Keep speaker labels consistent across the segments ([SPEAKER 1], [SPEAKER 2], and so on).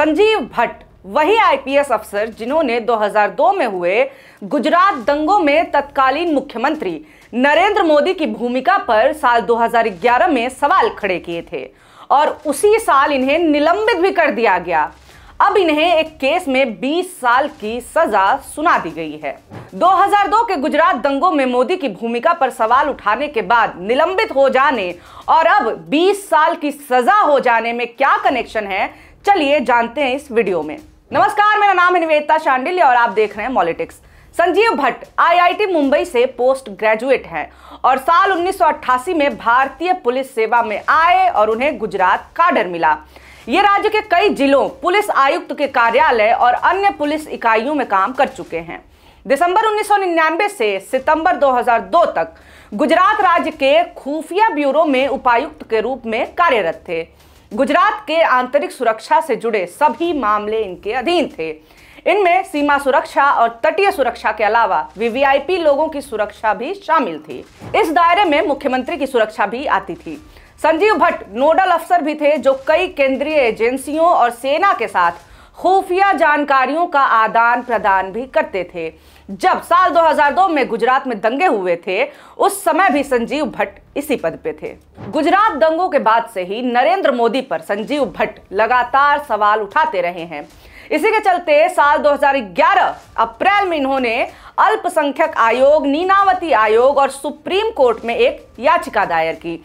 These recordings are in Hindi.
[SPEAKER 1] संजीव भट्ट वही आईपीएस अफसर जिन्होंने 2002 में हुए गुजरात दंगों में तत्कालीन मुख्यमंत्री नरेंद्र मोदी की भूमिका पर साल 2011 में सवाल खड़े किए थे और उसी साल इन्हें निलंबित भी कर दिया गया अब इन्हें एक केस में 20 साल की सजा सुना दी गई है 2002 के गुजरात दंगों में मोदी की भूमिका पर सवाल उठाने के बाद निलंबित हो जाने और अब 20 साल की सजा हो जाने में क्या कनेक्शन है चलिए जानते हैं इस वीडियो में नमस्कार मेरा नाम है निवेदता शांडिल्य और आप देख रहे हैं मॉलिटिक्स संजीव भट्ट आईआईटी मुंबई से पोस्ट ग्रेजुएट हैं और साल 1988 में भारतीय पुलिस सेवा में आए और उन्हें गुजरात काडर मिला ये राज्य के कई जिलों पुलिस आयुक्त के कार्यालय और अन्य पुलिस इकाइयों में काम कर चुके हैं दिसंबर 1999 से सितंबर 2002 तक गुजरात राज्य के खुफिया ब्यूरो में उपायुक्त के रूप में कार्यरत थे गुजरात के आंतरिक सुरक्षा से जुड़े सभी मामले इनके अधीन थे इनमें सीमा सुरक्षा और तटीय सुरक्षा के अलावा वीवीआईपी लोगों की सुरक्षा भी शामिल थी इस दायरे में मुख्यमंत्री की सुरक्षा भी आती थी संजीव भट्ट नोडल अफसर भी थे जो कई केंद्रीय एजेंसियों और सेना के साथ खुफिया जानकारियों का आदान प्रदान भी करते थे जब साल 2002 में गुजरात में दंगे हुए थे उस समय भी संजीव भट्ट इसी पद पे थे गुजरात दंगों के बाद से ही नरेंद्र मोदी पर संजीव भट्ट लगातार सवाल उठाते रहे हैं इसी के चलते साल 2011 अप्रैल में इन्होंने अल्पसंख्यक आयोग नीनावती आयोग और सुप्रीम कोर्ट में एक याचिका दायर की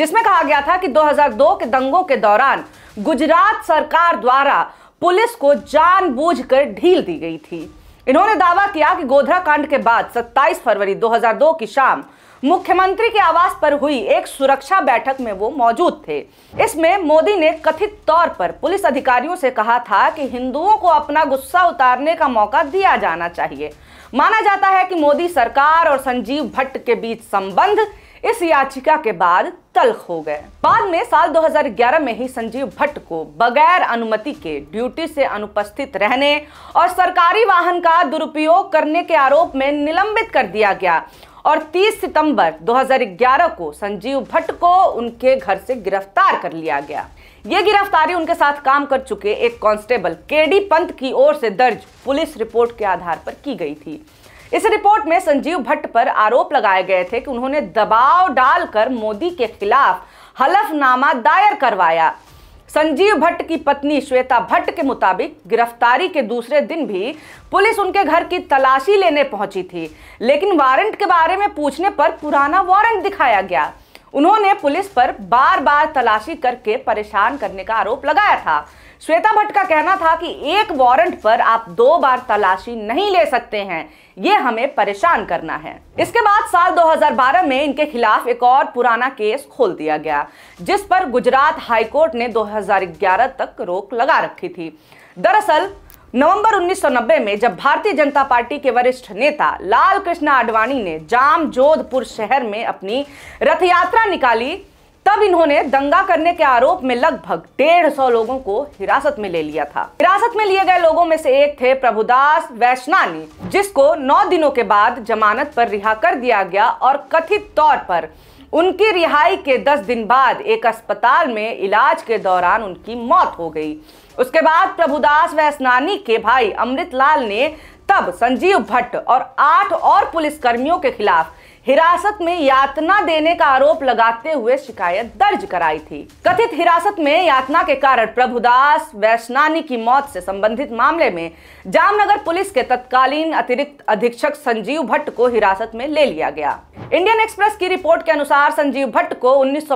[SPEAKER 1] जिसमें कहा गया था कि 2002 के दंगों के दौरान गुजरात सरकार द्वारा पुलिस को जानबूझकर ढील दी गई थी इन्होंने दावा किया कि गोधरा कांड के बाद 27 फरवरी 2002 की शाम मुख्यमंत्री के आवास पर हुई एक सुरक्षा बैठक में वो मौजूद थे इसमें मोदी ने कथित तौर पर पुलिस अधिकारियों से कहा था कि हिंदुओं को अपना गुस्सा उतारने का मौका दिया जाना चाहिए माना जाता है कि मोदी सरकार और संजीव भट्ट के बीच संबंध इस याचिका के बाद तलख हो गए बाद में साल 2011 में ही संजीव भट्ट को बगैर अनुमति के ड्यूटी से अनुपस्थित रहने और सरकारी वाहन का दुरुपयोग करने के आरोप में निलंबित कर दिया गया और 30 सितंबर 2011 को संजीव भट्ट को उनके घर से गिरफ्तार कर लिया गया ये गिरफ्तारी उनके साथ काम कर चुके एक कांस्टेबल केडी पंत की ओर से दर्ज पुलिस रिपोर्ट के आधार पर की गई थी इस रिपोर्ट में संजीव भट्ट पर आरोप लगाए गए थे कि उन्होंने दबाव डालकर मोदी के खिलाफ हलफनामा दायर करवाया संजीव भट्ट की पत्नी श्वेता भट्ट के मुताबिक गिरफ्तारी के दूसरे दिन भी पुलिस उनके घर की तलाशी लेने पहुंची थी लेकिन वारंट के बारे में पूछने पर पुराना वारंट दिखाया गया उन्होंने पुलिस पर बार बार तलाशी करके परेशान करने का आरोप लगाया था श्वेता भट्ट का कहना था कि एक वारंट पर आप दो बार तलाशी नहीं ले सकते हैं ये हमें परेशान करना है इसके बाद साल 2012 में इनके खिलाफ एक और पुराना केस खोल दिया गया जिस पर गुजरात हाईकोर्ट ने 2011 तक रोक लगा रखी थी दरअसल नवंबर 1990 में जब भारतीय जनता पार्टी के वरिष्ठ नेता लाल कृष्ण आडवाणी ने जाम जोधपुर शहर में अपनी रथ यात्रा निकाली तब इन्होंने दंगा करने के आरोप में लगभग डेढ़ सौ लोगों को हिरासत में ले लिया था हिरासत में लिए गए लोगों में से एक थे प्रभुदास वैष्णानी जिसको नौ दिनों के बाद जमानत पर रिहा कर दिया गया और कथित तौर पर उनकी रिहाई के दस दिन बाद एक अस्पताल में इलाज के दौरान उनकी मौत हो गई उसके बाद प्रभुदास व स्नानी के भाई अमृतलाल ने तब संजीव भट्ट और आठ और पुलिसकर्मियों के खिलाफ हिरासत में यातना देने का आरोप लगाते हुए शिकायत दर्ज कराई थी कथित हिरासत में यातना के कारण प्रभुदास वैष्णानी की मौत से संबंधित मामले में जामनगर पुलिस के तत्कालीन अतिरिक्त अधीक्षक संजीव भट्ट को हिरासत में ले लिया गया इंडियन एक्सप्रेस की रिपोर्ट के अनुसार संजीव भट्ट को उन्नीस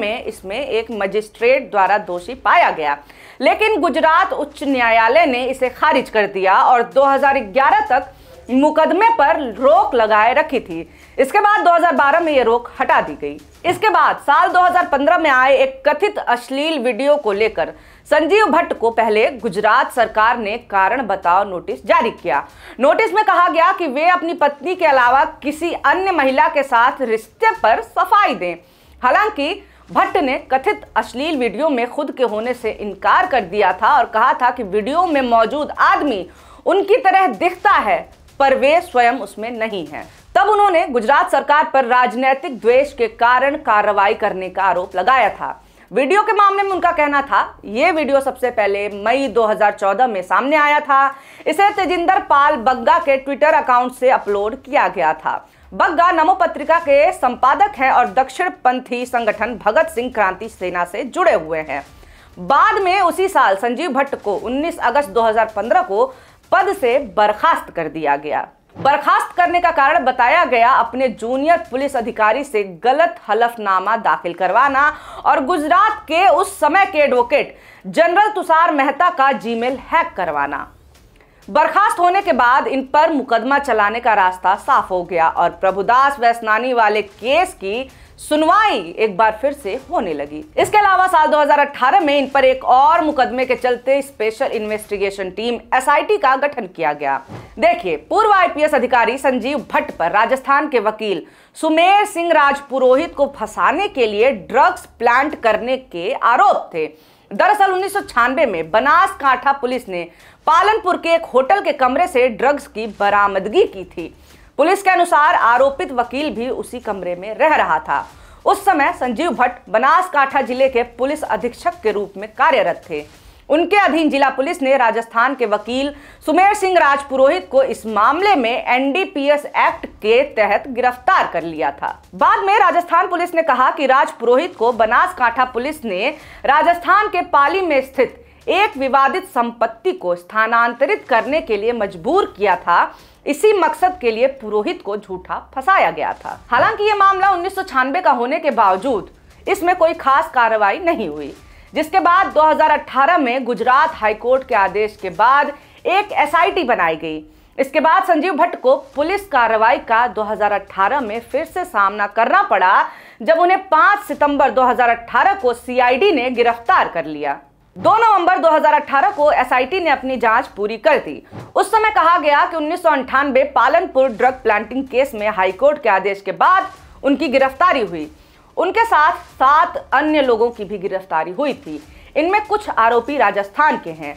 [SPEAKER 1] में इसमें एक मजिस्ट्रेट द्वारा दोषी पाया गया लेकिन गुजरात उच्च न्यायालय ने इसे खारिज कर दिया और 2011 तक मुकदमे पर रोक लगाए रखी थी इसके बाद 2012 में ये रोक हटा दी गई इसके बाद साल 2015 में आए एक कथित अश्लील वीडियो को लेकर संजीव भट्ट को पहले गुजरात सरकार ने कारण बताओ नोटिस जारी किया नोटिस में कहा गया कि वे अपनी पत्नी के अलावा किसी अन्य महिला के साथ रिश्ते पर सफाई दें हालांकि भट्ट ने कथित अश्लील वीडियो में खुद के होने से इनकार कर दिया था और कहा था कि वीडियो में मौजूद आदमी उनकी तरह दिखता है पर वे स्वयं उसमें नहीं है तब उन्होंने गुजरात सरकार पर राजनैतिक द्वेष के कारण कार्रवाई करने का आरोप लगाया था वीडियो के मामले में उनका कहना था ये वीडियो सबसे पहले मई 2014 में सामने आया था इसे तेजिंदर पाल बग्गा के ट्विटर अकाउंट से अपलोड किया गया था बग्गा नमो पत्रिका के संपादक हैं और दक्षिण पंथी संगठन भगत सिंह क्रांति सेना से जुड़े हुए हैं बाद में उसी साल संजीव भट्ट को 19 अगस्त 2015 को पद से बर्खास्त कर दिया गया बर्खास्त करने का कारण बताया गया अपने जूनियर पुलिस अधिकारी से गलत हलफनामा दाखिल करवाना और गुजरात के उस समय के एडवोकेट जनरल तुषार मेहता का जीमेल हैक करवाना बर्खास्त होने के बाद इन पर मुकदमा चलाने का रास्ता साफ हो गया और प्रभुदास वैसनानी वाले केस की सुनवाई एक बार फिर से होने लगी इसके अलावा साल 2018 में इन पर एक और मुकदमे के चलते स्पेशल इन्वेस्टिगेशन टीम एसआईटी का गठन किया गया देखिए पूर्व आईपीएस अधिकारी संजीव भट्ट पर राजस्थान के वकील सुमेर सिंह राजपुरोहित को फंसाने के लिए ड्रग्स प्लांट करने के आरोप थे दरअसल उन्नीस में बनासकांठा पुलिस ने पालनपुर के एक होटल के कमरे से ड्रग्स की बरामदगी की थी पुलिस के अनुसार आरोपित वकील भी उसी कमरे में रह रहा था उस समय संजीव भट्ट बनासकांठा जिले के पुलिस अधीक्षक के रूप में कार्यरत थे उनके अधीन जिला पुलिस ने राजस्थान के वकील सुमेर सिंह राजपुरोहित को इस मामले में एनडीपीएस एक्ट के तहत गिरफ्तार कर लिया था बाद में राजस्थान पुलिस ने कहा कि राजपुरोहित को बनासकांठा पुलिस ने राजस्थान के पाली में स्थित एक विवादित संपत्ति को स्थानांतरित करने के लिए मजबूर किया था इसी मकसद के लिए पुरोहित को झूठा फंसाया गया था हालांकि ये मामला उन्नीस का होने के बावजूद इसमें कोई खास कार्रवाई नहीं हुई जिसके बाद 2018 में गुजरात हाईकोर्ट के आदेश के बाद एक एसआईटी बनाई गई इसके बाद संजीव भट्ट को पुलिस कार्रवाई का 2018 में फिर से सामना करना पड़ा जब उन्हें 5 सितंबर 2018 को सीआईडी ने गिरफ्तार कर लिया 2 नवंबर 2018 को एसआईटी ने अपनी जांच पूरी कर दी उस समय कहा गया कि उन्नीस पालनपुर ड्रग प्लांटिंग केस में हाईकोर्ट के आदेश के बाद उनकी गिरफ्तारी हुई उनके साथ सात अन्य लोगों की भी गिरफ्तारी हुई थी इनमें कुछ आरोपी राजस्थान के हैं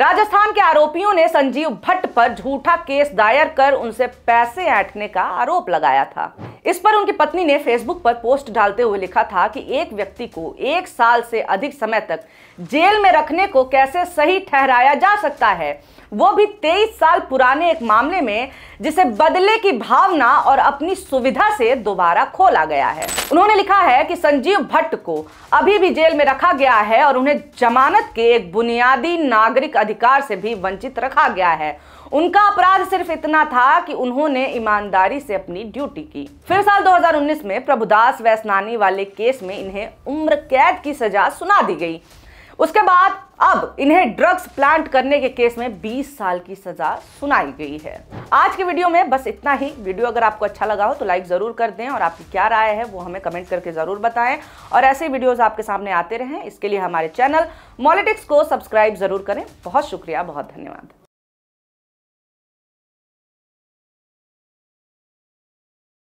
[SPEAKER 1] राजस्थान के आरोपियों ने संजीव भट्ट पर झूठा केस दायर कर उनसे पैसे ऐंठने का आरोप लगाया था इस पर उनकी पत्नी ने फेसबुक पर पोस्ट डालते हुए लिखा था कि एक व्यक्ति को एक साल से अधिक समय तक जेल में रखने को कैसे सही ठहराया जा सकता है वो भी तेईस साल पुराने एक मामले में जिसे बदले की भावना और अपनी सुविधा से दोबारा खोला गया है उन्होंने लिखा है कि संजीव भट्ट को अभी भी जेल में रखा गया है और उन्हें जमानत के एक बुनियादी नागरिक अधिकार से भी वंचित रखा गया है उनका अपराध सिर्फ इतना था कि उन्होंने ईमानदारी से अपनी ड्यूटी की फिर साल 2019 में प्रभुदास वैसनानी वाले केस में इन्हें उम्र कैद की सजा सुना दी गई उसके बाद अब इन्हें ड्रग्स प्लांट करने के केस में 20 साल की सजा सुनाई गई है आज के वीडियो में बस इतना ही वीडियो अगर आपको अच्छा लगा हो तो लाइक ज़रूर कर दें और आपकी क्या राय है वो हमें कमेंट करके ज़रूर बताएं और ऐसे वीडियोस आपके सामने आते रहें इसके लिए हमारे चैनल मॉलिटिक्स को सब्सक्राइब ज़रूर करें बहुत शुक्रिया बहुत धन्यवाद